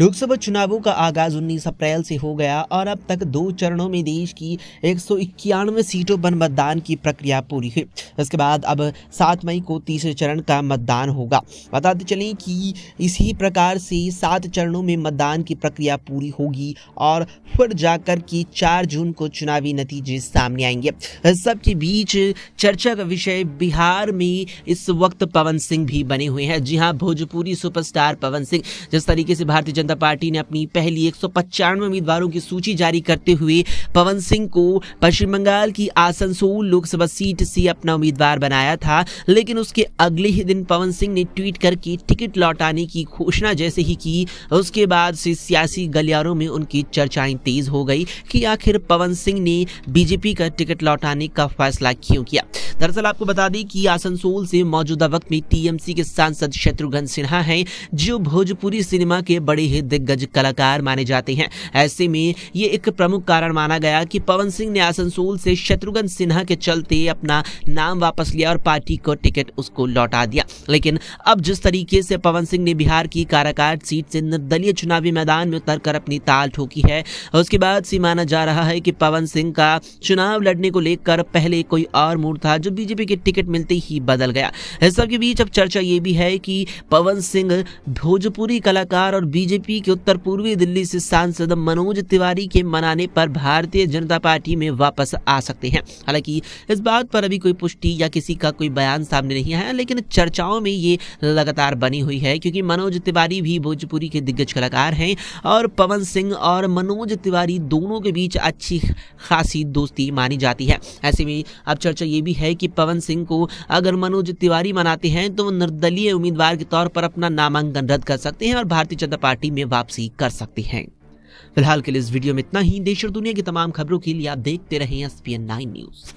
लोकसभा चुनावों का आगाज 19 अप्रैल से हो गया और अब तक दो चरणों में देश की एक सीटों पर मतदान की प्रक्रिया पूरी हुई इसके बाद अब 7 मई को तीसरे चरण का मतदान होगा बताते चलें कि इसी प्रकार से सात चरणों में मतदान की प्रक्रिया पूरी होगी और फिर जाकर के चार जून को चुनावी नतीजे सामने आएंगे इस सबके बीच चर्चा का विषय बिहार में इस वक्त पवन सिंह भी बने हुए हैं जी हाँ भोजपुरी सुपरस्टार पवन सिंह जिस तरीके से भारतीय जनता जनता पार्टी ने अपनी पहली एक उम्मीदवारों की सूची जारी करते हुए पवन सिंह को पश्चिम बंगाल की आसनसोल लोकसभा सीट से अपना उम्मीदवार बनाया था लेकिन उसके अगले ही दिन पवन सिंह ने ट्वीट करके टिकट लौटाने की घोषणा जैसे ही की उसके बाद से सियासी गलियारों में उनकी चर्चाएं तेज हो गई कि आखिर पवन सिंह ने बीजेपी का टिकट लौटाने का फैसला क्यों किया दरअसल आपको बता दें कि आसनसोल से मौजूदा वक्त में टीएमसी के सांसद शत्रुघ्न सिन्हा हैं जो भोजपुरी सिनेमा के बड़े ही दिग्गज कलाकार माने जाते हैं ऐसे में ये एक प्रमुख कारण माना गया कि पवन सिंह ने आसनसोल से शत्रुघ्न सिन्हा के चलते अपना नाम वापस लिया और पार्टी को टिकट उसको लौटा दिया लेकिन अब जिस तरीके से पवन सिंह ने बिहार की काराकाट सीट से निर्दलीय चुनावी मैदान में उतर कर अपनी ताल ठोकी है उसके बाद से माना जा रहा है कि पवन सिंह का चुनाव लड़ने को लेकर पहले कोई और मूड था जो जो बीजेपी के टिकट मिलते ही बदल गया इस सबके बीच अब चर्चा ये भी है कि पवन सिंह भोजपुरी कलाकार और बीजेपी के उत्तर पूर्वी दिल्ली से सांसद मनोज तिवारी के मनाने पर भारतीय जनता पार्टी में वापस आ सकते हैं हालांकि इस बात पर अभी कोई पुष्टि या किसी का कोई बयान सामने नहीं आया लेकिन चर्चाओं में ये लगातार बनी हुई है क्योंकि मनोज तिवारी भी भोजपुरी के दिग्गज कलाकार हैं और पवन सिंह और मनोज तिवारी दोनों के बीच अच्छी खासी दोस्ती मानी जाती है ऐसे में अब चर्चा ये भी है कि पवन सिंह को अगर मनोज तिवारी मनाते हैं तो वो निर्दलीय उम्मीदवार के तौर पर अपना नामांकन रद्द कर सकते हैं और भारतीय जनता पार्टी में वापसी कर सकते हैं फिलहाल के लिए इस वीडियो में इतना ही देश और दुनिया की तमाम खबरों के लिए आप देखते रहे एस पी न्यूज